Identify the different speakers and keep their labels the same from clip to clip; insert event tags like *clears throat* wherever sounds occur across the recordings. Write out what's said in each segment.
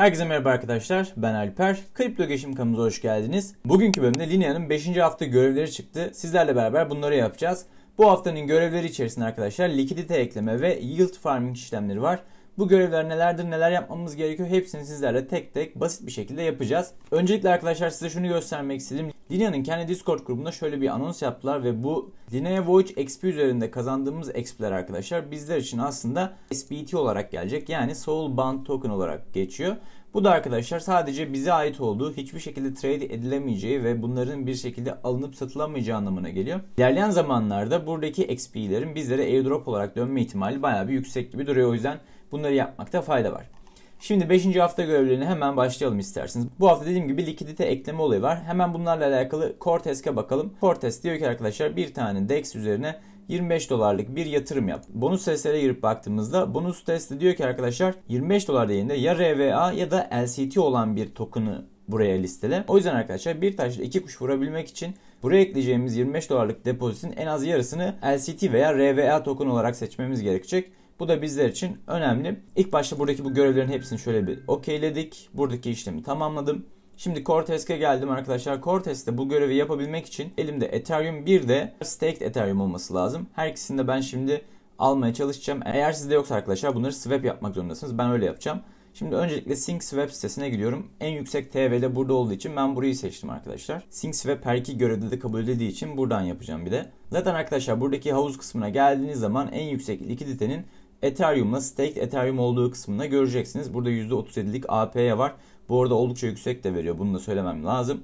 Speaker 1: Herkese merhaba arkadaşlar. Ben Alper. Kripto Geçim Kamu'za hoş geldiniz. Bugünkü bölümde Linea'nın 5. hafta görevleri çıktı. Sizlerle beraber bunları yapacağız. Bu haftanın görevleri içerisinde arkadaşlar likidite ekleme ve yield farming işlemleri var. Bu görevler nelerdir, neler yapmamız gerekiyor hepsini sizlerle tek tek basit bir şekilde yapacağız. Öncelikle arkadaşlar size şunu göstermek istedim. Linea'nın kendi Discord grubunda şöyle bir anons yaptılar ve bu Linea Voyage XP üzerinde kazandığımız XP'ler arkadaşlar bizler için aslında SBT olarak gelecek. Yani Soul Soulbound Token olarak geçiyor. Bu da arkadaşlar sadece bize ait olduğu, hiçbir şekilde trade edilemeyeceği ve bunların bir şekilde alınıp satılamayacağı anlamına geliyor. İlerleyen zamanlarda buradaki XP'lerin bizlere airdrop olarak dönme ihtimali bayağı bir yüksek gibi duruyor. O yüzden bunları yapmakta fayda var. Şimdi 5. hafta görevlerine hemen başlayalım isterseniz. Bu hafta dediğim gibi likidite ekleme olayı var. Hemen bunlarla alakalı Cortez'e bakalım. Cortez diyor ki arkadaşlar bir tane DEX üzerine 25 dolarlık bir yatırım yap. Bonus testlere girip baktığımızda bonus testi diyor ki arkadaşlar 25 dolar değerinde ya RVA ya da LCT olan bir token'ı buraya listele. O yüzden arkadaşlar bir taşla iki kuş vurabilmek için buraya ekleyeceğimiz 25 dolarlık depozitin en az yarısını LCT veya RVA token olarak seçmemiz gerekecek. Bu da bizler için önemli. İlk başta buradaki bu görevlerin hepsini şöyle bir okeyledik. Buradaki işlemi tamamladım. Şimdi Cortesk'e geldim arkadaşlar. Cortesk'te bu görevi yapabilmek için elimde Ethereum bir de staked Ethereum olması lazım. Her ikisini de ben şimdi almaya çalışacağım. Eğer sizde yoksa arkadaşlar bunları swap yapmak zorundasınız. Ben öyle yapacağım. Şimdi öncelikle SyncSwap sitesine gidiyorum. En yüksek TVL burada olduğu için ben burayı seçtim arkadaşlar. SyncSwap her iki görevde de kabul edildiği için buradan yapacağım bir de. Zaten arkadaşlar buradaki havuz kısmına geldiğiniz zaman en yüksek likiditenin Ethereum'la staked Ethereum olduğu kısmında göreceksiniz. Burada %37'lik APY var. Bu arada oldukça yüksek de veriyor. Bunu da söylemem lazım.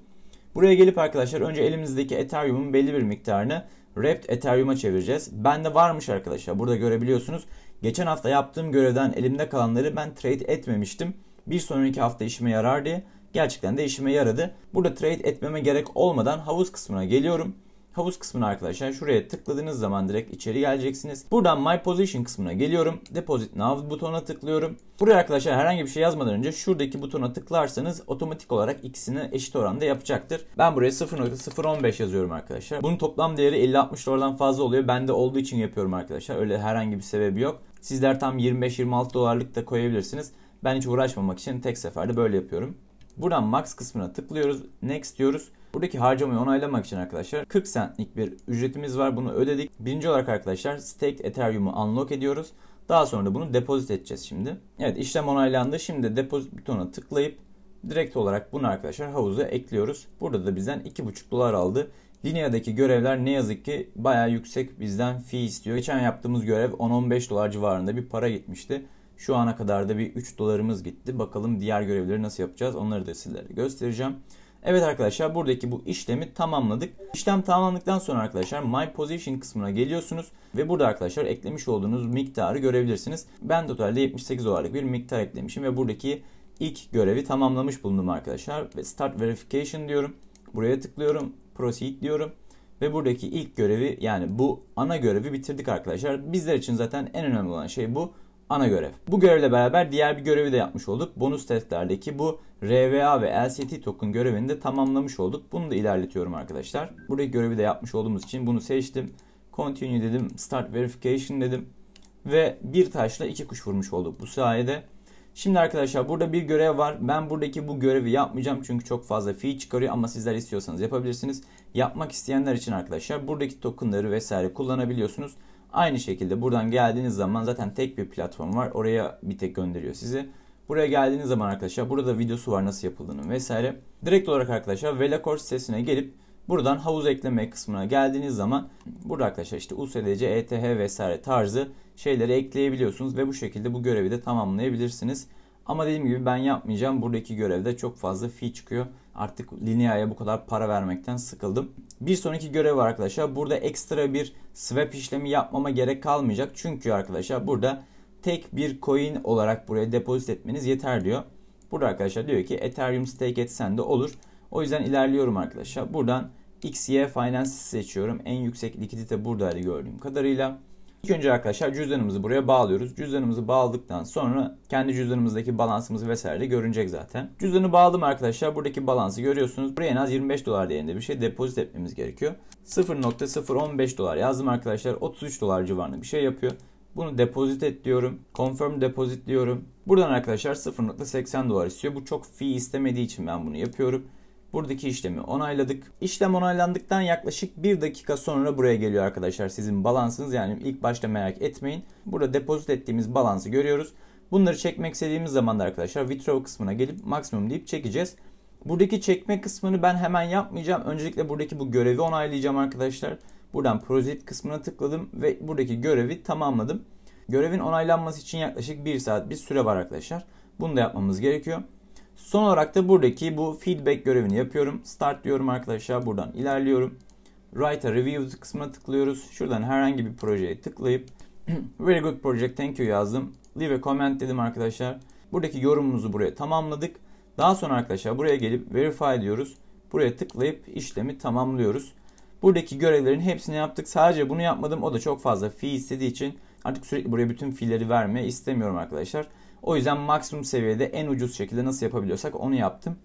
Speaker 1: Buraya gelip arkadaşlar önce elimizdeki Ethereum'un belli bir miktarını Wrapped Ethereum'a çevireceğiz. Bende varmış arkadaşlar. Burada görebiliyorsunuz. Geçen hafta yaptığım görevden elimde kalanları ben trade etmemiştim. Bir sonraki hafta işime yarar diye. Gerçekten de işime yaradı. Burada trade etmeme gerek olmadan havuz kısmına geliyorum havuz kısmına arkadaşlar şuraya tıkladığınız zaman direkt içeri geleceksiniz. Buradan My Position kısmına geliyorum. Deposit Now butonuna tıklıyorum. Buraya arkadaşlar herhangi bir şey yazmadan önce şuradaki butona tıklarsanız otomatik olarak ikisini eşit oranda yapacaktır. Ben buraya 0.015 yazıyorum arkadaşlar. Bunun toplam değeri 50-60 dolardan fazla oluyor. Ben de olduğu için yapıyorum arkadaşlar. Öyle herhangi bir sebebi yok. Sizler tam 25-26 dolarlık da koyabilirsiniz. Ben hiç uğraşmamak için tek seferde böyle yapıyorum. Buradan max kısmına tıklıyoruz. Next diyoruz. Buradaki harcamayı onaylamak için arkadaşlar 40 centlik bir ücretimiz var. Bunu ödedik. Birinci olarak arkadaşlar staked Ethereum'u unlock ediyoruz. Daha sonra da bunu depozit edeceğiz şimdi. Evet işlem onaylandı. Şimdi depozit butonuna tıklayıp direkt olarak bunu arkadaşlar havuza ekliyoruz. Burada da bizden 2,5 dolar aldı. Linea'daki görevler ne yazık ki baya yüksek bizden fee istiyor. Geçen yaptığımız görev 10-15 dolar civarında bir para gitmişti. Şu ana kadar da bir 3 dolarımız gitti. Bakalım diğer görevleri nasıl yapacağız onları da sizlere göstereceğim. Evet arkadaşlar buradaki bu işlemi tamamladık. İşlem tamamlandıktan sonra arkadaşlar My Position kısmına geliyorsunuz ve burada arkadaşlar eklemiş olduğunuz miktarı görebilirsiniz. Ben totalde 78 dolarlık bir miktar eklemişim ve buradaki ilk görevi tamamlamış bulundum arkadaşlar. Ve Start Verification diyorum. Buraya tıklıyorum. Proceed diyorum. Ve buradaki ilk görevi yani bu ana görevi bitirdik arkadaşlar. Bizler için zaten en önemli olan şey bu ana görev. Bu görevle beraber diğer bir görevi de yapmış olduk. Bonus testlerdeki bu RVA ve LCT token görevini de tamamlamış olduk. Bunu da ilerletiyorum arkadaşlar. Buradaki görevi de yapmış olduğumuz için bunu seçtim. Continue dedim. Start Verification dedim. Ve bir taşla iki kuş vurmuş olduk bu sayede. Şimdi arkadaşlar burada bir görev var. Ben buradaki bu görevi yapmayacağım çünkü çok fazla fee çıkarıyor ama sizler istiyorsanız yapabilirsiniz. Yapmak isteyenler için arkadaşlar buradaki tokenları vesaire kullanabiliyorsunuz. Aynı şekilde buradan geldiğiniz zaman zaten tek bir platform var. Oraya bir tek gönderiyor sizi. Buraya geldiğiniz zaman arkadaşlar burada videosu var nasıl yapıldığını vesaire. Direkt olarak arkadaşlar Velacor sitesine gelip buradan havuz ekleme kısmına geldiğiniz zaman burada arkadaşlar işte USDC, ETH vesaire tarzı şeyleri ekleyebiliyorsunuz ve bu şekilde bu görevi de tamamlayabilirsiniz. Ama dediğim gibi ben yapmayacağım. Buradaki görevde çok fazla fee çıkıyor. Artık Linea'ya bu kadar para vermekten sıkıldım. Bir sonraki görev var arkadaşlar. Burada ekstra bir swap işlemi yapmama gerek kalmayacak. Çünkü arkadaşlar burada tek bir coin olarak buraya depozit etmeniz yeter diyor. Burada arkadaşlar diyor ki Ethereum stake etsen de olur. O yüzden ilerliyorum arkadaşlar. Buradan XY Finance seçiyorum. En yüksek likidite buradaydı gördüğüm kadarıyla. İlk önce arkadaşlar cüzdanımızı buraya bağlıyoruz. Cüzdanımızı bağladıktan sonra kendi cüzdanımızdaki balansımızı vesaire de görünecek zaten. Cüzdanı bağladım arkadaşlar. Buradaki balansı görüyorsunuz. Buraya en az 25 dolar değerinde bir şey depozit etmemiz gerekiyor. 0.015 dolar yazdım arkadaşlar. 33 dolar civarında bir şey yapıyor. Bunu depozit et diyorum. Confirm depozit diyorum. Buradan arkadaşlar 0.80 dolar istiyor. Bu çok fee istemediği için ben bunu yapıyorum. Buradaki işlemi onayladık. İşlem onaylandıktan yaklaşık 1 dakika sonra buraya geliyor arkadaşlar sizin balansınız. Yani ilk başta merak etmeyin. Burada depozit ettiğimiz balansı görüyoruz. Bunları çekmek istediğimiz zaman da arkadaşlar withdraw kısmına gelip maksimum deyip çekeceğiz. Buradaki çekme kısmını ben hemen yapmayacağım. Öncelikle buradaki bu görevi onaylayacağım arkadaşlar. Buradan project kısmına tıkladım ve buradaki görevi tamamladım. Görevin onaylanması için yaklaşık 1 saat bir süre var arkadaşlar. Bunu da yapmamız gerekiyor. Son olarak da buradaki bu feedback görevini yapıyorum. Start diyorum arkadaşlar. Buradan ilerliyorum. Write a review kısmına tıklıyoruz. Şuradan herhangi bir projeye tıklayıp *clears throat* Very good project thank you yazdım. Leave a comment dedim arkadaşlar. Buradaki yorumumuzu buraya tamamladık. Daha sonra arkadaşlar buraya gelip verify diyoruz. Buraya tıklayıp işlemi tamamlıyoruz. Buradaki görevlerin hepsini yaptık. Sadece bunu yapmadım. O da çok fazla fee istediği için artık sürekli buraya bütün fiilleri verme istemiyorum arkadaşlar. O yüzden maksimum seviyede en ucuz şekilde nasıl yapabiliyorsak onu yaptım.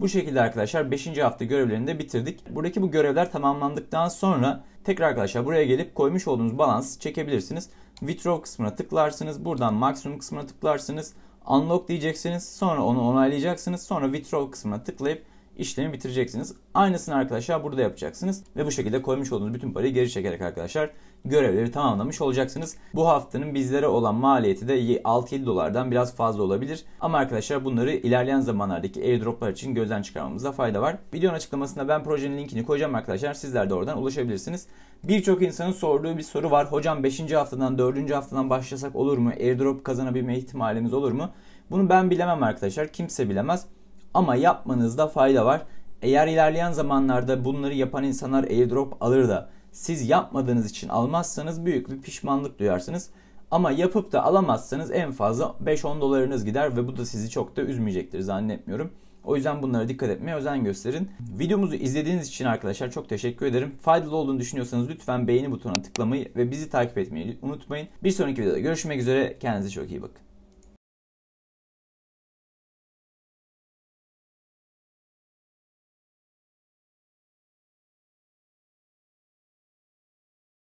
Speaker 1: Bu şekilde arkadaşlar 5. hafta görevlerini de bitirdik. Buradaki bu görevler tamamlandıktan sonra tekrar arkadaşlar buraya gelip koymuş olduğunuz balans çekebilirsiniz. Withdraw kısmına tıklarsınız. Buradan maksimum kısmına tıklarsınız. Unlock diyeceksiniz. Sonra onu onaylayacaksınız. Sonra withdraw kısmına tıklayıp işlemi bitireceksiniz. Aynısını arkadaşlar burada yapacaksınız ve bu şekilde koymuş olduğunuz bütün parayı geri çekerek arkadaşlar görevleri tamamlamış olacaksınız. Bu haftanın bizlere olan maliyeti de 6-7 dolardan biraz fazla olabilir. Ama arkadaşlar bunları ilerleyen zamanlardaki airdroplar için gözden çıkarmamızda fayda var. Videonun açıklamasında ben projenin linkini koyacağım arkadaşlar. Sizler de oradan ulaşabilirsiniz. Birçok insanın sorduğu bir soru var. Hocam 5. haftadan 4. haftadan başlasak olur mu? Airdrop kazanabilme ihtimalimiz olur mu? Bunu ben bilemem arkadaşlar. Kimse bilemez. Ama yapmanızda fayda var. Eğer ilerleyen zamanlarda bunları yapan insanlar airdrop alır da siz yapmadığınız için almazsanız büyük bir pişmanlık duyarsınız. Ama yapıp da alamazsanız en fazla 5-10 dolarınız gider ve bu da sizi çok da üzmeyecektir zannetmiyorum. O yüzden bunlara dikkat etmeye özen gösterin. Videomuzu izlediğiniz için arkadaşlar çok teşekkür ederim. Faydalı olduğunu düşünüyorsanız lütfen beğeni butonuna tıklamayı ve bizi takip etmeyi unutmayın. Bir sonraki videoda görüşmek üzere. Kendinize çok iyi bakın.